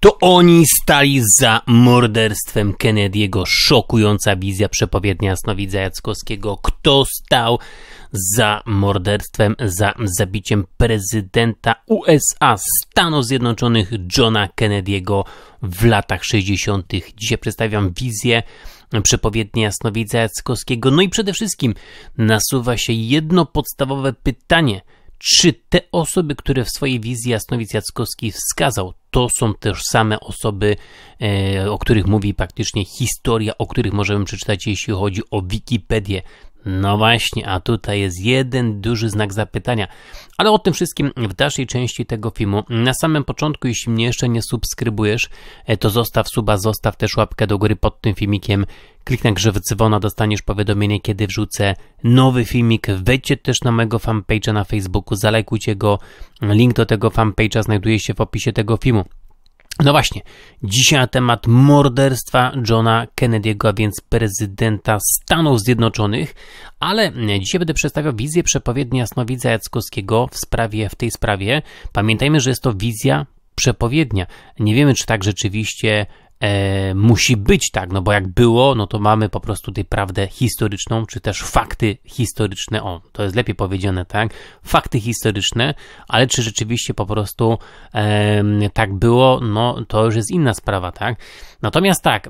to oni stali za morderstwem Kennedy'ego. Szokująca wizja przepowiednia Snowidza Jackowskiego. Kto stał za morderstwem, za zabiciem prezydenta USA Stanów Zjednoczonych Johna Kennedy'ego w latach 60. Dzisiaj przedstawiam wizję przepowiednia Jasnowidza Jackowskiego. No i przede wszystkim nasuwa się jedno podstawowe pytanie – czy te osoby, które w swojej wizji Jasnowic Jackowski wskazał, to są też same osoby, e, o których mówi praktycznie historia, o których możemy przeczytać, jeśli chodzi o Wikipedię. No właśnie, a tutaj jest jeden duży znak zapytania. Ale o tym wszystkim w dalszej części tego filmu. Na samym początku, jeśli mnie jeszcze nie subskrybujesz, e, to zostaw suba, zostaw też łapkę do góry pod tym filmikiem. Kliknę grzyw dzwona, dostaniesz powiadomienie, kiedy wrzucę nowy filmik. Wejdźcie też na mojego fanpage'a na Facebooku, zalajkujcie go. Link do tego fanpage'a znajduje się w opisie tego filmu. No właśnie, dzisiaj na temat morderstwa Johna Kennedy'ego, a więc prezydenta Stanów Zjednoczonych, ale dzisiaj będę przedstawiał wizję przepowiedni Jasnowidza Jackowskiego w sprawie, w tej sprawie. Pamiętajmy, że jest to wizja przepowiednia. Nie wiemy, czy tak rzeczywiście E, musi być tak, no bo jak było, no to mamy po prostu tutaj prawdę historyczną, czy też fakty historyczne. O, to jest lepiej powiedziane, tak? Fakty historyczne, ale czy rzeczywiście po prostu e, tak było, no to już jest inna sprawa, tak? Natomiast tak,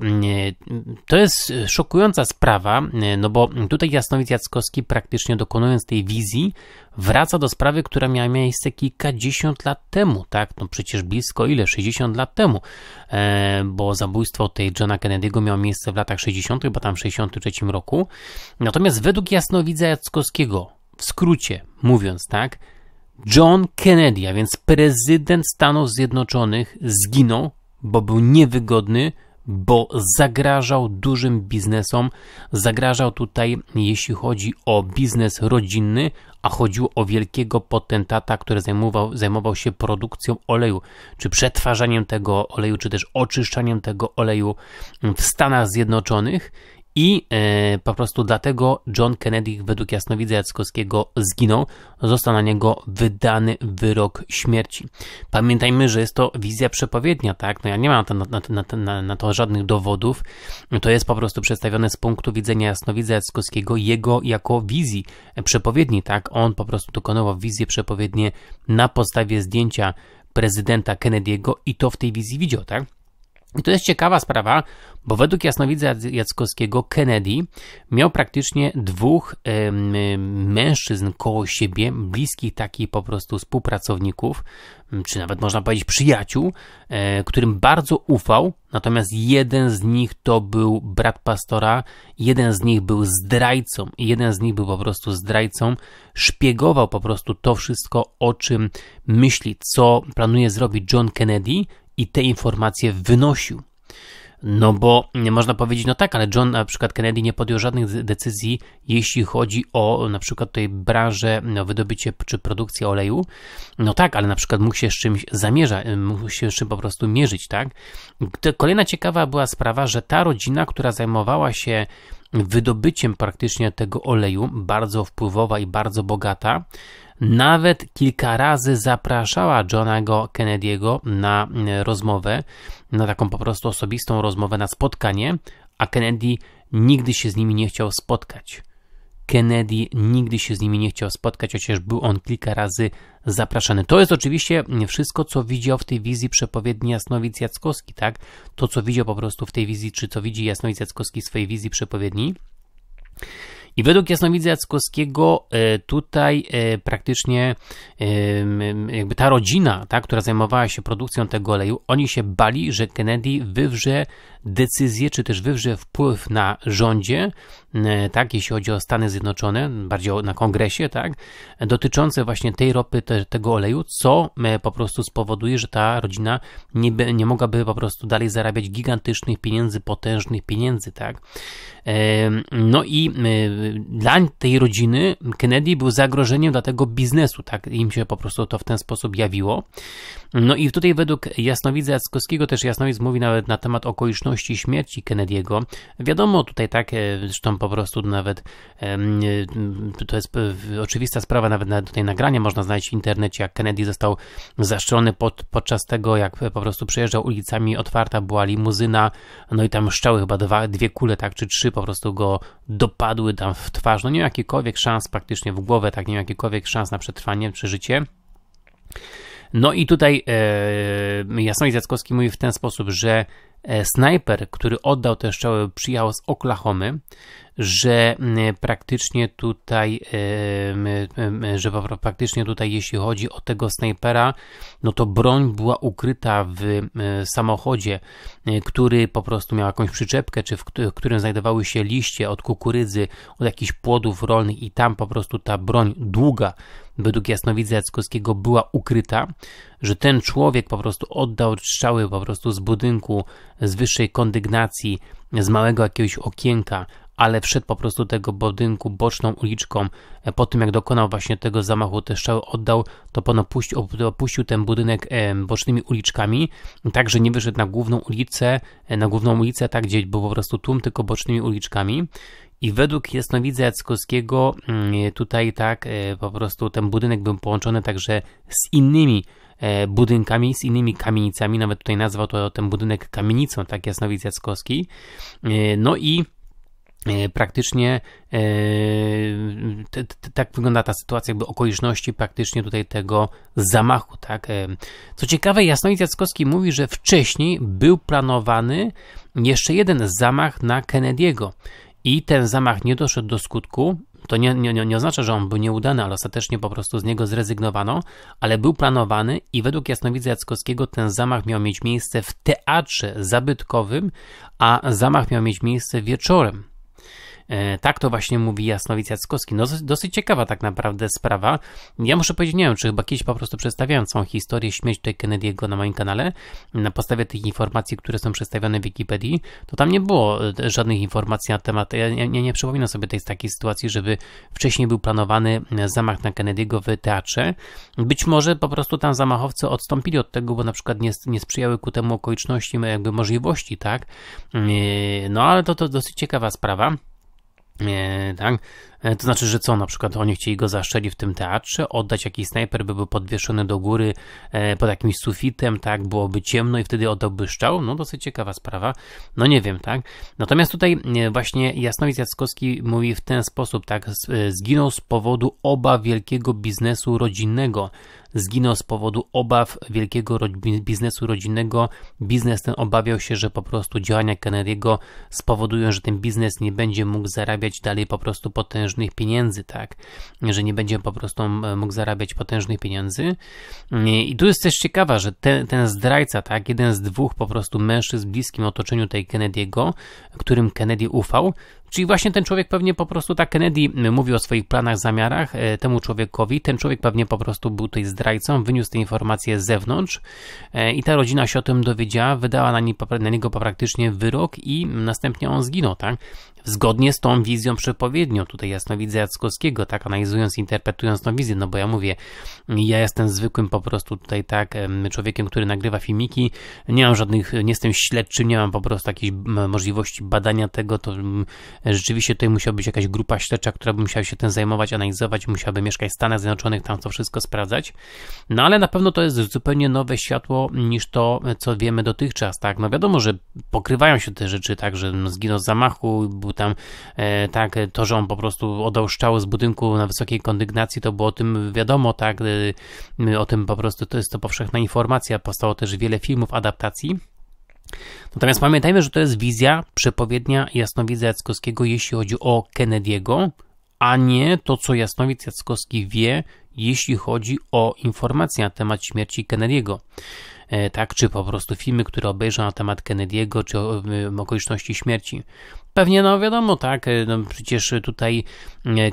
to jest szokująca sprawa, no bo tutaj Jasnowic Jackowski praktycznie dokonując tej wizji, wraca do sprawy, która miała miejsce kilkadziesiąt lat temu, tak? No przecież blisko ile? 60 lat temu, e, bo zabójstwo tej Johna Kennedy'ego miało miejsce w latach 60., chyba tam w 63 roku. Natomiast według jasnowidza Jackowskiego, w skrócie mówiąc, tak? John Kennedy, a więc prezydent Stanów Zjednoczonych, zginął, bo był niewygodny bo zagrażał dużym biznesom, zagrażał tutaj, jeśli chodzi o biznes rodzinny, a chodziło o wielkiego potentata, który zajmował, zajmował się produkcją oleju, czy przetwarzaniem tego oleju, czy też oczyszczaniem tego oleju w Stanach Zjednoczonych i e, po prostu dlatego John Kennedy według jasnowidza Jackowskiego zginął, został na niego wydany wyrok śmierci. Pamiętajmy, że jest to wizja przepowiednia, tak? No ja nie mam na to, na, na, na to żadnych dowodów, to jest po prostu przedstawione z punktu widzenia jasnowidza Jackowskiego, jego jako wizji przepowiedni, tak? On po prostu dokonywał wizję przepowiednie na podstawie zdjęcia prezydenta Kennedy'ego i to w tej wizji widział, tak? I to jest ciekawa sprawa, bo według jasnowidza Jackowskiego Kennedy miał praktycznie dwóch y, mężczyzn koło siebie, bliskich takich po prostu współpracowników, czy nawet można powiedzieć przyjaciół, y, którym bardzo ufał, natomiast jeden z nich to był brat pastora, jeden z nich był zdrajcą, jeden z nich był po prostu zdrajcą, szpiegował po prostu to wszystko, o czym myśli, co planuje zrobić John Kennedy i te informacje wynosił. No bo można powiedzieć, no tak, ale John na przykład Kennedy nie podjął żadnych decyzji, jeśli chodzi o na przykład tutaj branżę, no, wydobycie czy produkcję oleju. No tak, ale na przykład mógł się z czymś zamierza, mógł się z czym po prostu mierzyć, tak? Kolejna ciekawa była sprawa, że ta rodzina, która zajmowała się wydobyciem praktycznie tego oleju, bardzo wpływowa i bardzo bogata, nawet kilka razy zapraszała Johnego Kennedy'ego na e, rozmowę, na taką po prostu osobistą rozmowę, na spotkanie, a Kennedy nigdy się z nimi nie chciał spotkać. Kennedy nigdy się z nimi nie chciał spotkać, chociaż był on kilka razy zapraszany. To jest oczywiście wszystko, co widział w tej wizji przepowiedni Jasnowic Jackowski, tak? To, co widział po prostu w tej wizji, czy co widzi Jasnowic Jackowski w swojej wizji przepowiedni. I według Jasnowidza Jackowskiego e, tutaj e, praktycznie e, jakby ta rodzina, ta, która zajmowała się produkcją tego oleju, oni się bali, że Kennedy wywrze decyzję, czy też wywrze wpływ na rządzie, e, tak, jeśli chodzi o Stany Zjednoczone, bardziej na kongresie, tak, dotyczące właśnie tej ropy, te, tego oleju, co e, po prostu spowoduje, że ta rodzina nie, nie mogłaby po prostu dalej zarabiać gigantycznych pieniędzy, potężnych pieniędzy, tak. E, no i dla tej rodziny Kennedy był zagrożeniem dla tego biznesu, tak, im się po prostu to w ten sposób jawiło. No i tutaj według jasnowidza Jackowskiego, też jasnowidz mówi nawet na temat okoliczności okoliczności śmierci Kennedy'ego. Wiadomo tutaj tak, e, zresztą po prostu nawet e, to jest e, oczywista sprawa, nawet tutaj nagrania można znaleźć w internecie, jak Kennedy został zaszczelony pod, podczas tego, jak po prostu przejeżdżał ulicami, otwarta była limuzyna, no i tam szczały chyba dwa, dwie kule, tak, czy trzy po prostu go dopadły tam w twarz, no nie miał jakichkolwiek szans praktycznie w głowę, tak, nie miał jakichkolwiek szans na przetrwanie, przeżycie. No i tutaj e, Jasnowidz Jackowski mówi w ten sposób, że e, snajper, który oddał te strzały, przyjechał z Oklahomy, że mm, praktycznie tutaj, że praktycznie tutaj jeśli chodzi o tego snajpera, no to broń była ukryta w e, samochodzie, e, który po prostu miał jakąś przyczepkę, czy w którym znajdowały się liście od kukurydzy, od jakichś płodów rolnych i tam po prostu ta broń długa według jasnowidza Jackowskiego była ukryta, że ten człowiek po prostu oddał strzały po prostu z budynku, z wyższej kondygnacji, z małego jakiegoś okienka, ale wszedł po prostu tego budynku boczną uliczką. E, po tym jak dokonał właśnie tego zamachu, te strzały oddał, to pan opuścił, opuścił ten budynek e, bocznymi uliczkami, także nie wyszedł na główną ulicę, e, na główną ulicę, tak gdzie był po prostu tłum, tylko bocznymi uliczkami. I według jasnowidza Jackowskiego mm, tutaj tak po prostu ten budynek był połączony także z innymi budynkami, z innymi kamienicami, nawet tutaj nazwał to ten budynek kamienicą, tak jasnowidz Jackowski. No i E, praktycznie e, tak wygląda ta sytuacja, jakby okoliczności praktycznie tutaj tego zamachu, tak. E, co ciekawe, Jasnowic Jackowski mówi, że wcześniej był planowany jeszcze jeden zamach na Kennedy'ego i ten zamach nie doszedł do skutku, to nie, nie, nie oznacza, że on był nieudany, ale ostatecznie po prostu z niego zrezygnowano, ale był planowany i według Jasnowidza Jackowskiego ten zamach miał mieć miejsce w teatrze zabytkowym, a zamach miał mieć miejsce wieczorem. E, tak to właśnie mówi Jasnowic Jackowski. No dosyć ciekawa tak naprawdę sprawa. Ja muszę powiedzieć, nie wiem, czy chyba kiedyś po prostu przedstawiałem całą historię śmierci tej Kennedy'ego na moim kanale, na podstawie tych informacji, które są przedstawione w Wikipedii, to tam nie było e, żadnych informacji na temat, ja nie, nie przypominam sobie tej takiej sytuacji, żeby wcześniej był planowany e, zamach na Kennedy'ego w teatrze. Być może po prostu tam zamachowcy odstąpili od tego, bo na przykład nie, nie sprzyjały ku temu okoliczności, jakby możliwości, tak? No ale to, to dosyć ciekawa sprawa. lang äh, E, to znaczy, że co, na przykład oni chcieli go zaszczelić w tym teatrze, oddać jakiś snajper by był podwieszony do góry e, pod jakimś sufitem, tak, byłoby ciemno i wtedy oddałby No dosyć ciekawa sprawa, no nie wiem, tak. Natomiast tutaj e, właśnie Jasnowic Jackowski mówi w ten sposób, tak, zginął z powodu obaw wielkiego biznesu rodzinnego, zginął z powodu obaw wielkiego biznesu rodzinnego. Biznes ten obawiał się, że po prostu działania Kennedy'ego spowodują, że ten biznes nie będzie mógł zarabiać dalej po prostu potężnie potężnych pieniędzy, tak? Że nie będzie po prostu mógł zarabiać potężnych pieniędzy. I tu jest też ciekawa, że ten, ten zdrajca, tak? Jeden z dwóch po prostu mężczyzn w bliskim otoczeniu tej Kennedy'ego, którym Kennedy ufał, Czyli właśnie ten człowiek pewnie po prostu, tak Kennedy mówił o swoich planach, zamiarach e, temu człowiekowi, ten człowiek pewnie po prostu był tutaj zdrajcą, wyniósł te informacje z zewnątrz e, i ta rodzina się o tym dowiedziała, wydała na, nie, na niego praktycznie wyrok i następnie on zginął, tak? Zgodnie z tą wizją przepowiednią, tutaj jasnowidza Jackowskiego, tak, analizując, interpretując tą wizję, no bo ja mówię, ja jestem zwykłym po prostu tutaj, tak, człowiekiem, który nagrywa filmiki, nie mam żadnych, nie jestem śledczym, nie mam po prostu jakiejś możliwości badania tego, to rzeczywiście tutaj musiała być jakaś grupa śledcza, która by musiała się tym zajmować, analizować, musiałaby mieszkać w Stanach Zjednoczonych, tam to wszystko sprawdzać. No ale na pewno to jest zupełnie nowe światło niż to, co wiemy dotychczas, tak? No wiadomo, że pokrywają się te rzeczy, tak, że no zginął z zamachu, był tam, e, tak, to, że on po prostu odałszczał z budynku na wysokiej kondygnacji, to było o tym wiadomo, tak, e, o tym po prostu, to jest to powszechna informacja, powstało też wiele filmów, adaptacji, Natomiast pamiętajmy, że to jest wizja przepowiednia Jasnowidza Jackowskiego, jeśli chodzi o Kennedy'ego, a nie to, co Jasnowidz Jackowski wie, jeśli chodzi o informacje na temat śmierci Kennedy'ego. E, tak, czy po prostu filmy, które obejrzą na temat Kennedy'ego, czy e, okoliczności śmierci. Pewnie, no wiadomo, tak, e, no przecież tutaj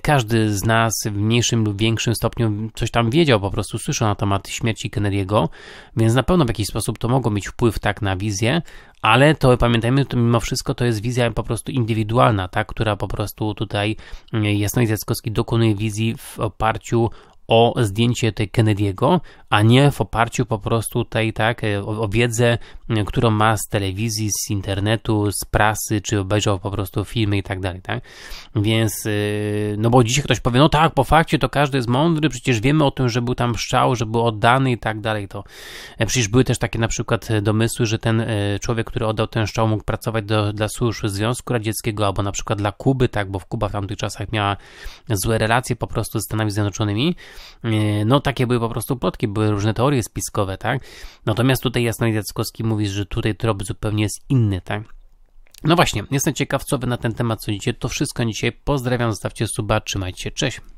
każdy z nas w mniejszym lub większym stopniu coś tam wiedział, po prostu słyszał na temat śmierci Kennedy'ego, więc na pewno w jakiś sposób to mogło mieć wpływ tak na wizję, ale to pamiętajmy, to mimo wszystko to jest wizja po prostu indywidualna, tak, która po prostu tutaj Jasnowiec Jackowski dokonuje wizji w oparciu o zdjęcie tej Kennedy'ego, a nie w oparciu po prostu tej, tak, o, o wiedzę którą ma z telewizji, z internetu, z prasy, czy obejrzał po prostu filmy i tak dalej, tak? Więc, y, no bo dzisiaj ktoś powie, no tak, po fakcie to każdy jest mądry, przecież wiemy o tym, że był tam szczał, że był oddany i tak dalej, to e, przecież były też takie na przykład e, domysły, że ten e, człowiek, który oddał ten szczał, mógł pracować do, dla służb Związku Radzieckiego, albo na przykład dla Kuby, tak, bo w Kuba w tamtych czasach miała złe relacje po prostu z Stanami Zjednoczonymi, no takie były po prostu plotki, były różne teorie spiskowe, tak? Natomiast tutaj Jasnowid Jackowski mówi, mówisz, że tutaj trop zupełnie jest inny, tak? No właśnie, jestem ciekaw, co wy na ten temat sądzicie. To wszystko na dzisiaj. Pozdrawiam, zostawcie suba, trzymajcie się, cześć!